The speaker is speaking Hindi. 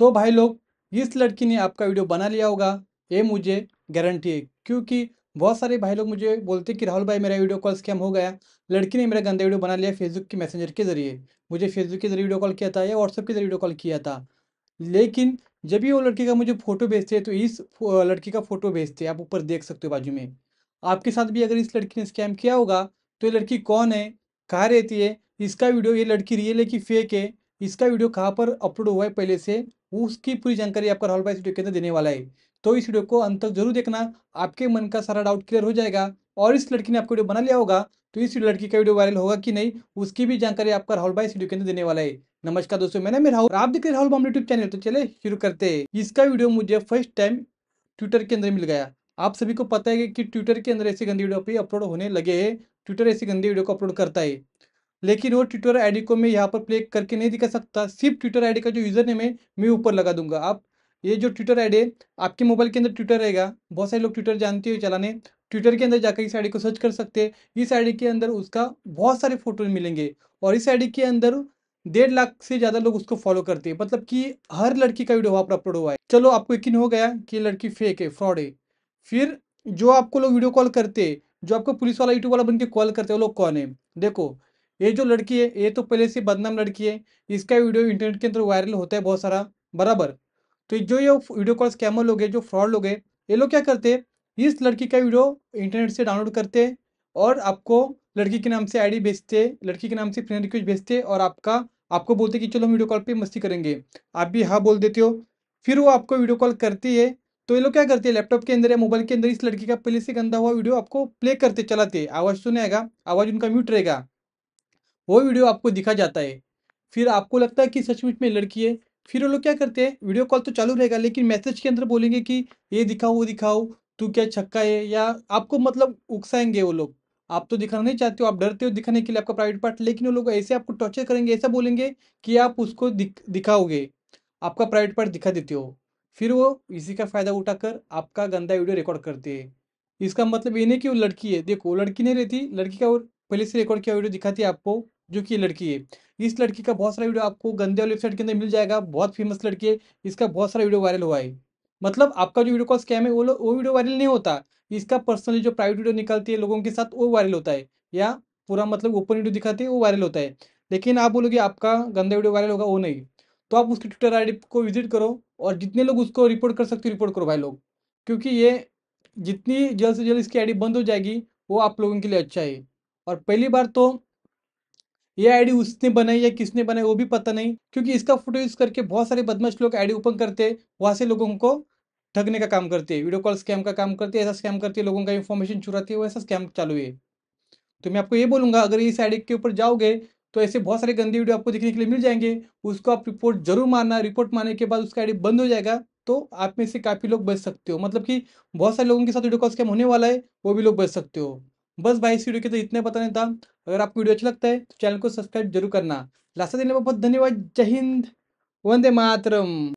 तो भाई लोग इस लड़की ने आपका वीडियो बना लिया होगा ये मुझे गारंटी है क्योंकि बहुत सारे भाई लोग मुझे बोलते कि राहुल भाई मेरा वीडियो कॉल स्कैम हो गया लड़की ने मेरा गंदा वीडियो बना लिया फेसबुक के मैसेंजर के ज़रिए मुझे फेसबुक के ज़रिए वीडियो कॉल किया था या व्हाट्सअप के ज़रिए वीडियो कॉल किया था लेकिन जब भी वो लड़की का मुझे फ़ोटो भेजते हैं तो इस लड़की का फ़ोटो भेजते हैं आप ऊपर देख सकते हो बाजू में आपके साथ भी अगर इस लड़की ने स्कैम किया होगा तो ये लड़की कौन है कहाँ रहती है इसका वीडियो ये लड़की रियल है कि फेक है इसका वीडियो कहाँ पर अपलोड हुआ है पहले से उसकी पूरी जानकारी आपका राहुल भाई इस वीडियो के अंदर देने वाला है तो इस वीडियो को अंत तक जरूर देखना आपके मन का सारा डाउट क्लियर हो जाएगा और इस लड़की ने आपको वीडियो बना लिया होगा तो इस लड़की का वीडियो वायरल होगा कि नहीं उसकी भी जानकारी आपका राहुल भाई इस वीडियो के अंदर देने वाला है नमस्कार दोस्तों मैंने मेरा राहुल आप देख रहे राहुल यूट्यूब चैनल तो चले शुरू करते हैं इसका वीडियो मुझे फर्स्ट टाइम ट्विटर के अंदर मिल गया आप सभी को पता है कि ट्विटर के अंदर ऐसी गंदी वीडियो अपलोड होने लगे हैं ट्विटर ऐसी गंदी वीडियो को अपलोड करता है लेकिन वो ट्विटर आईडी को मैं यहाँ पर प्ले करके नहीं दिखा सकता सिर्फ ट्विटर आईडी का जो यूज़र नेम है मैं ऊपर लगा दूंगा आप ये जो ट्विटर आईडी है आपके मोबाइल के अंदर ट्विटर रहेगा बहुत सारे लोग ट्विटर जानते हुए चलाने ट्विटर के अंदर जाकर इस आईडी को सर्च कर सकते हैं इस आईडी के अंदर उसका बहुत सारे फोटो मिलेंगे और इस आईडी के अंदर डेढ़ लाख से ज़्यादा लोग उसको फॉलो करते हैं मतलब कि हर लड़की का वीडियो वहाँ पर अपलोड हुआ है चलो आपको यकीन हो गया कि लड़की फेक है फ्रॉड है फिर जो आपको लोग वीडियो कॉल करते जो आपको पुलिस वाला यूट्यूब वाला बन के कॉल करते हैं वो लोग कौन है देखो ये जो लड़की है ये तो पहले से बदनाम लड़की है इसका वीडियो इंटरनेट के अंदर वायरल होता है बहुत सारा बराबर तो जो ये वीडियो कॉल स्कैमर लोग हैं जो फ्रॉड लोग हैं ये लोग क्या करते हैं इस लड़की का वीडियो इंटरनेट से डाउनलोड करते हैं और आपको लड़की के नाम से आईडी भेजते लड़की के नाम से फ्रेंड रिक्वेस्ट भेजते और आपका आपको बोलते कि चलो हम वीडियो कॉल पर मस्ती करेंगे आप भी हाँ बोल देते हो फिर वो आपको वीडियो कॉल करती है तो ये लोग क्या करते हैं लैपटॉप के अंदर या मोबाइल के अंदर इस लड़की का पहले से गंदा हुआ वीडियो आपको प्ले करते चलाते आवाज़ सुने आएगा आवाज़ उनका म्यूट रहेगा वो वीडियो आपको दिखा जाता है फिर आपको लगता है कि सचमुच में लड़की है फिर वो लोग क्या करते हैं वीडियो कॉल तो चालू रहेगा लेकिन मैसेज के अंदर बोलेंगे कि ये दिखाओ वो दिखाओ तू क्या छक्का है या आपको मतलब उकसाएंगे वो लोग आप तो दिखाना नहीं चाहते हो आप डरते हो दिखाने के लिए आपका प्राइवेट पार्ट लेकिन वो लोग ऐसे आपको टॉर्चर करेंगे ऐसा बोलेंगे कि आप उसको दिख दिखाओगे आपका प्राइवेट पार्ट दिखा देते हो फिर वो इसी का फ़ायदा उठाकर आपका गंदा वीडियो रिकॉर्ड करते हैं इसका मतलब ये नहीं कि वो लड़की है देखो लड़की नहीं रहती लड़की का और पहले से रिकॉर्ड किया वीडियो दिखाती है आपको जो कि लड़की है इस लड़की का बहुत सारा वीडियो आपको गंदे वाली वेबसाइट के अंदर मिल जाएगा बहुत फेमस लड़की है इसका बहुत सारा वीडियो वायरल हुआ है मतलब आपका जो वीडियो कॉल स्कैम है वो वो वीडियो वायरल नहीं होता इसका पर्सनली जो प्राइवेट वीडियो निकलती है लोगों के साथ वो वायरल होता है या पूरा मतलब ओपन वीडियो दिखाती है वो वायरल होता है लेकिन आप बोलोगे आपका गंदा वीडियो वायरल होगा वो नहीं तो आप उसकी ट्विटर आई को विजिट करो और जितने लोग उसको रिपोर्ट कर सकते हो रिपोर्ट करो भाई लोग क्योंकि ये जितनी जल्द से जल्द इसकी आई बंद हो जाएगी वो आप लोगों के लिए अच्छा है और पहली बार तो ये आईडी उसने बनाई या किसने बनाई वो भी पता नहीं क्योंकि इसका फोटो यूज करके बहुत सारे बदमाश लोग आईडी ओपन करते हैं वहां से लोगों को ठगने का काम करते हैं वीडियो कॉल स्कैम का काम करते हैं ऐसा स्कैम करते हैं लोगों का इन्फॉर्मेशन चुराती है वो ऐसा स्कैम चालू है तो मैं आपको ये बोलूंगा अगर इस आईडी के ऊपर जाओगे तो ऐसे बहुत सारे गंदे वीडियो आपको देखने के लिए मिल जाएंगे उसको आप रिपोर्ट जरूर मारना रिपोर्ट मारने के बाद उसका आईडी बंद हो जाएगा तो आप में से काफ़ी लोग बच सकते हो मतलब कि बहुत सारे लोगों के साथ वीडियो कॉल स्कैम होने वाला है वो भी लोग बच सकते हो बस भाई इस वीडियो के तो इतने नहीं था अगर आपको वीडियो अच्छा लगता है तो चैनल को सब्सक्राइब जरूर करना लास्ट देने बहुत धन्यवाद जय हिंद वंदे मातरम